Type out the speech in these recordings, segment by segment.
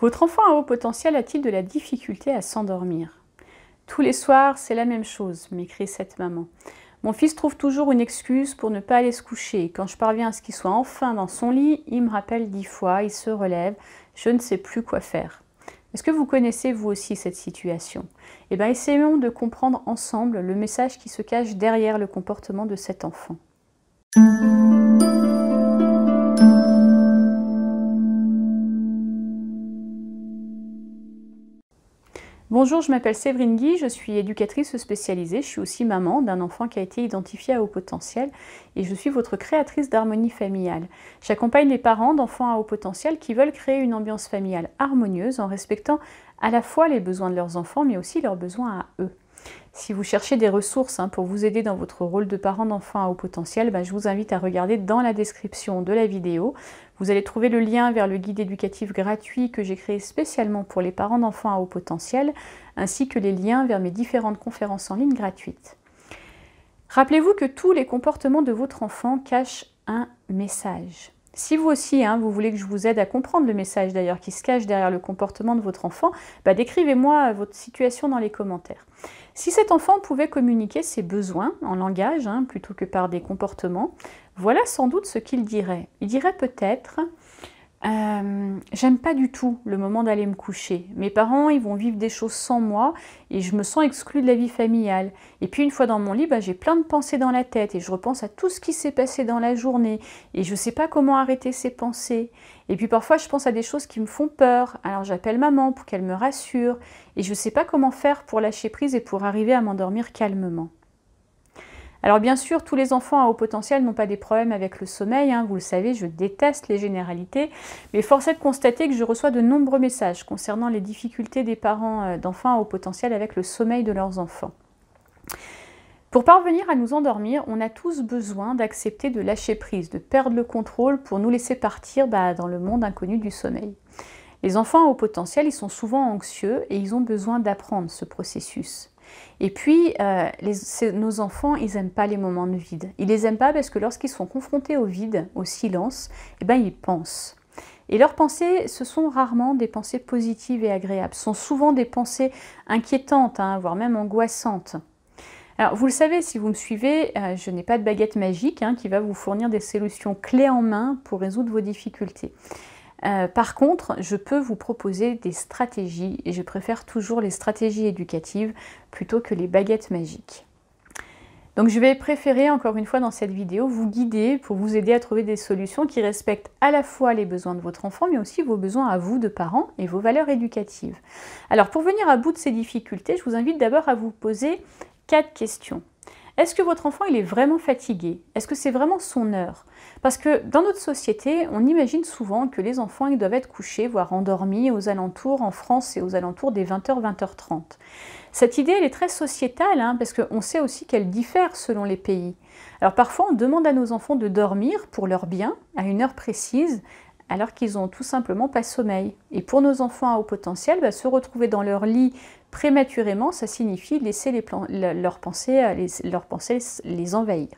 Votre enfant à haut potentiel a-t-il de la difficulté à s'endormir Tous les soirs, c'est la même chose, m'écrit cette maman. Mon fils trouve toujours une excuse pour ne pas aller se coucher. Quand je parviens à ce qu'il soit enfin dans son lit, il me rappelle dix fois, il se relève, je ne sais plus quoi faire. Est-ce que vous connaissez vous aussi cette situation Eh bien, essayons de comprendre ensemble le message qui se cache derrière le comportement de cet enfant. Bonjour, je m'appelle Séverine Guy, je suis éducatrice spécialisée, je suis aussi maman d'un enfant qui a été identifié à haut potentiel et je suis votre créatrice d'harmonie familiale. J'accompagne les parents d'enfants à haut potentiel qui veulent créer une ambiance familiale harmonieuse en respectant à la fois les besoins de leurs enfants mais aussi leurs besoins à eux. Si vous cherchez des ressources hein, pour vous aider dans votre rôle de parent d'enfant à haut potentiel, ben, je vous invite à regarder dans la description de la vidéo. Vous allez trouver le lien vers le guide éducatif gratuit que j'ai créé spécialement pour les parents d'enfants à haut potentiel, ainsi que les liens vers mes différentes conférences en ligne gratuites. Rappelez-vous que tous les comportements de votre enfant cachent un message. Si vous aussi, hein, vous voulez que je vous aide à comprendre le message d'ailleurs qui se cache derrière le comportement de votre enfant, bah, décrivez-moi euh, votre situation dans les commentaires. Si cet enfant pouvait communiquer ses besoins en langage hein, plutôt que par des comportements, voilà sans doute ce qu'il dirait. Il dirait peut-être ⁇ euh, j'aime pas du tout le moment d'aller me coucher. Mes parents, ils vont vivre des choses sans moi et je me sens exclue de la vie familiale. Et puis une fois dans mon lit, bah, j'ai plein de pensées dans la tête et je repense à tout ce qui s'est passé dans la journée et je sais pas comment arrêter ces pensées. Et puis parfois, je pense à des choses qui me font peur. Alors j'appelle maman pour qu'elle me rassure et je sais pas comment faire pour lâcher prise et pour arriver à m'endormir calmement. Alors bien sûr, tous les enfants à haut potentiel n'ont pas des problèmes avec le sommeil, hein, vous le savez, je déteste les généralités, mais force est de constater que je reçois de nombreux messages concernant les difficultés des parents euh, d'enfants à haut potentiel avec le sommeil de leurs enfants. Pour parvenir à nous endormir, on a tous besoin d'accepter de lâcher prise, de perdre le contrôle pour nous laisser partir bah, dans le monde inconnu du sommeil. Les enfants à haut potentiel, ils sont souvent anxieux et ils ont besoin d'apprendre ce processus. Et puis, euh, nos enfants, ils n'aiment pas les moments de vide. Ils les aiment pas parce que lorsqu'ils sont confrontés au vide, au silence, eh ben, ils pensent. Et leurs pensées, ce sont rarement des pensées positives et agréables. Ce sont souvent des pensées inquiétantes, hein, voire même angoissantes. Alors, vous le savez, si vous me suivez, euh, je n'ai pas de baguette magique hein, qui va vous fournir des solutions clés en main pour résoudre vos difficultés. Euh, par contre, je peux vous proposer des stratégies et je préfère toujours les stratégies éducatives plutôt que les baguettes magiques. Donc je vais préférer, encore une fois dans cette vidéo, vous guider pour vous aider à trouver des solutions qui respectent à la fois les besoins de votre enfant, mais aussi vos besoins à vous de parents et vos valeurs éducatives. Alors pour venir à bout de ces difficultés, je vous invite d'abord à vous poser quatre questions. Est-ce que votre enfant il est vraiment fatigué Est-ce que c'est vraiment son heure parce que dans notre société, on imagine souvent que les enfants doivent être couchés, voire endormis aux alentours, en France et aux alentours des 20h, 20h30. Cette idée, elle est très sociétale, hein, parce qu'on sait aussi qu'elle diffère selon les pays. Alors parfois, on demande à nos enfants de dormir pour leur bien, à une heure précise, alors qu'ils n'ont tout simplement pas sommeil. Et pour nos enfants à haut potentiel, bah, se retrouver dans leur lit prématurément, ça signifie laisser leurs pensées, les envahir.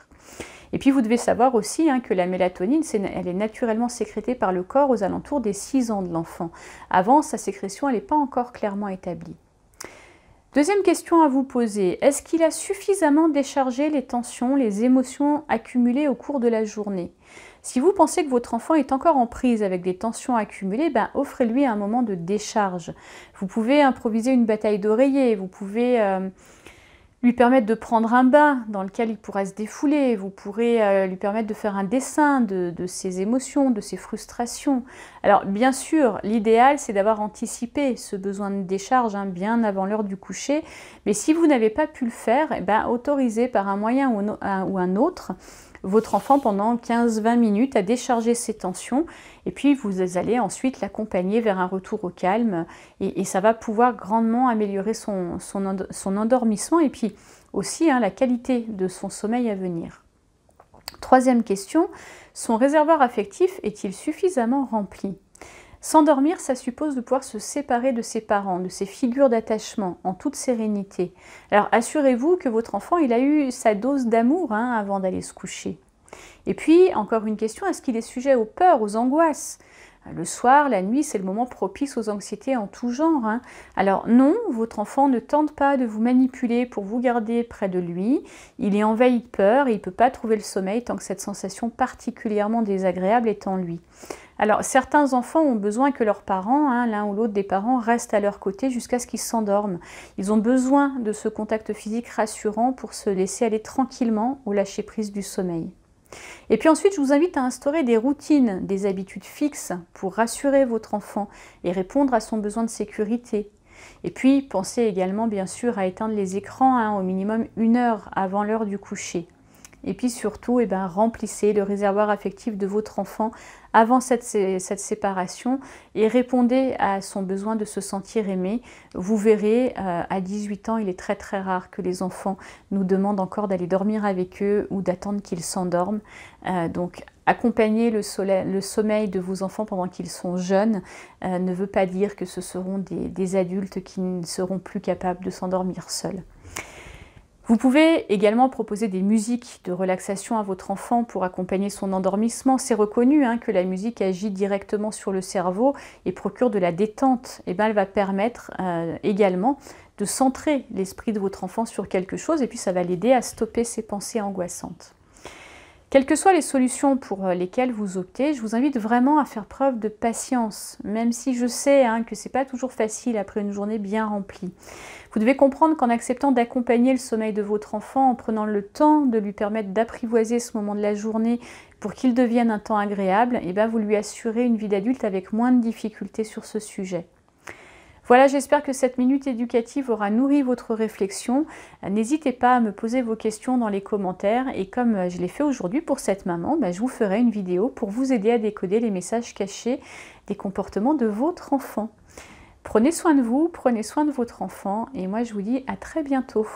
Et puis vous devez savoir aussi hein, que la mélatonine, elle est naturellement sécrétée par le corps aux alentours des 6 ans de l'enfant. Avant, sa sécrétion, n'est pas encore clairement établie. Deuxième question à vous poser, est-ce qu'il a suffisamment déchargé les tensions, les émotions accumulées au cours de la journée Si vous pensez que votre enfant est encore en prise avec des tensions accumulées, ben, offrez-lui un moment de décharge. Vous pouvez improviser une bataille d'oreiller, vous pouvez... Euh, lui permettre de prendre un bain dans lequel il pourra se défouler, vous pourrez euh, lui permettre de faire un dessin de, ses émotions, de ses frustrations. Alors bien sûr, l'idéal c'est d'avoir anticipé ce besoin de décharge hein, bien avant l'heure du coucher, mais si vous n'avez pas pu le faire, eh ben, autorisez par un moyen ou un autre votre enfant pendant 15-20 minutes à décharger ses tensions et puis vous allez ensuite l'accompagner vers un retour au calme et, ça va pouvoir grandement améliorer son, endormissement et puis aussi hein, la qualité de son sommeil à venir. Troisième question, son réservoir affectif est-il suffisamment rempli S'endormir, ça suppose de pouvoir se séparer de ses parents, de ses figures d'attachement, en toute sérénité. Alors assurez-vous que votre enfant, il a eu sa dose d'amour hein, avant d'aller se coucher. Et puis, encore une question, est-ce qu'il est sujet aux peurs, aux angoisses le soir, la nuit, c'est le moment propice aux anxiétés en tout genre. Hein. Alors non, votre enfant ne tente pas de vous manipuler pour vous garder près de lui. Il est envahi de peur et il ne peut pas trouver le sommeil tant que cette sensation particulièrement désagréable est en lui. Alors, certains enfants ont besoin que leurs parents, hein, l'un ou l'autre des parents, restent à leur côté jusqu'à ce qu'ils s'endorment. Ils ont besoin de ce contact physique rassurant pour se laisser aller tranquillement au lâcher prise du sommeil. Et puis ensuite, je vous invite à instaurer des routines, des habitudes fixes pour rassurer votre enfant et répondre à son besoin de sécurité. Et puis, pensez également, bien sûr, à éteindre les écrans hein, au minimum une heure avant l'heure du coucher. Et puis surtout, eh ben, remplissez le réservoir affectif de votre enfant avant cette, séparation et répondez à son besoin de se sentir aimé. Vous verrez, euh, à 18 ans, il est très très rare que les enfants nous demandent encore d'aller dormir avec eux ou d'attendre qu'ils s'endorment. Euh, donc accompagner le, sommeil de vos enfants pendant qu'ils sont jeunes euh, ne veut pas dire que ce seront des adultes qui ne seront plus capables de s'endormir seuls. Vous pouvez également proposer des musiques de relaxation à votre enfant pour accompagner son endormissement. C'est reconnu hein, que la musique agit directement sur le cerveau et procure de la détente. Eh elle va permettre euh, également de centrer l'esprit de votre enfant sur quelque chose et puis ça va l'aider à stopper ses pensées angoissantes. Quelles que soient les solutions pour euh, lesquelles vous optez, je vous invite vraiment à faire preuve de patience, même si je sais hein, que ce n'est pas toujours facile après une journée bien remplie. Vous devez comprendre qu'en acceptant d'accompagner le sommeil de votre enfant, en prenant le temps de lui permettre d'apprivoiser ce moment de la journée pour qu'il devienne un temps agréable, et eh ben, vous lui assurez une vie d'adulte avec moins de difficultés sur ce sujet. Voilà, j'espère que cette minute éducative aura nourri votre réflexion. N'hésitez pas à me poser vos questions dans les commentaires et comme euh, je l'ai fait aujourd'hui pour cette maman, bah, je vous ferai une vidéo pour vous aider à décoder les messages cachés des comportements de votre enfant. Prenez soin de vous, prenez soin de votre enfant et moi je vous dis à très bientôt.